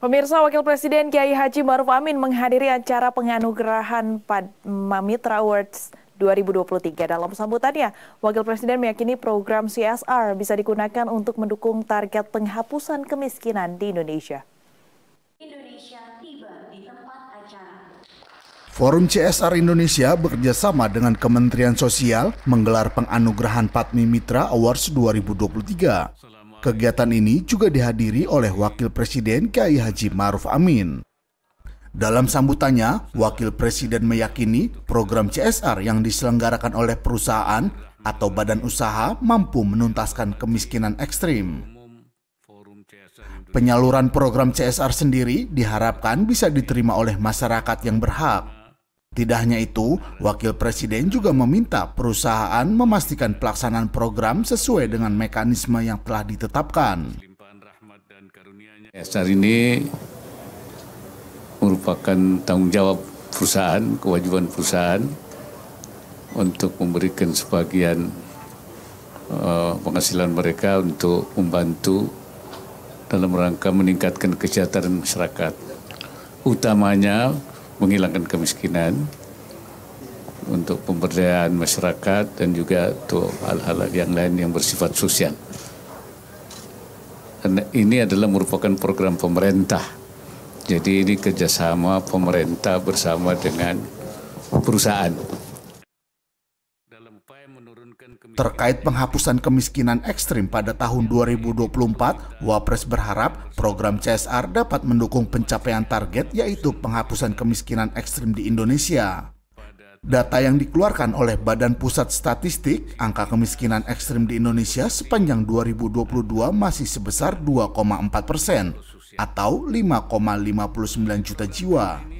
Pemirsa Wakil Presiden Kiai Haji Maruf Amin menghadiri acara penganugerahan Padma Mitra Awards 2023. Dalam sambutannya, Wakil Presiden meyakini program CSR bisa digunakan untuk mendukung target penghapusan kemiskinan di Indonesia. Indonesia tiba di tempat acara. Forum CSR Indonesia bekerjasama dengan Kementerian Sosial menggelar penganugerahan Padmi Mitra Awards 2023. Kegiatan ini juga dihadiri oleh Wakil Presiden Kiai Haji Maruf Amin. Dalam sambutannya, Wakil Presiden meyakini program CSR yang diselenggarakan oleh perusahaan atau badan usaha mampu menuntaskan kemiskinan ekstrim. Penyaluran program CSR sendiri diharapkan bisa diterima oleh masyarakat yang berhak. Tidak hanya itu, Wakil Presiden juga meminta perusahaan memastikan pelaksanaan program sesuai dengan mekanisme yang telah ditetapkan. Dasar ini merupakan tanggung jawab perusahaan, kewajiban perusahaan untuk memberikan sebagian eh, penghasilan mereka untuk membantu dalam rangka meningkatkan kesejahteraan masyarakat. Utamanya menghilangkan kemiskinan, untuk pemberdayaan masyarakat dan juga untuk hal-hal yang lain yang bersifat sosial. Dan ini adalah merupakan program pemerintah. Jadi ini kerjasama pemerintah bersama dengan perusahaan. Terkait penghapusan kemiskinan ekstrim pada tahun 2024, Wapres berharap program CSR dapat mendukung pencapaian target yaitu penghapusan kemiskinan ekstrim di Indonesia. Data yang dikeluarkan oleh Badan Pusat Statistik, angka kemiskinan ekstrim di Indonesia sepanjang 2022 masih sebesar 2,4 persen atau 5,59 juta jiwa.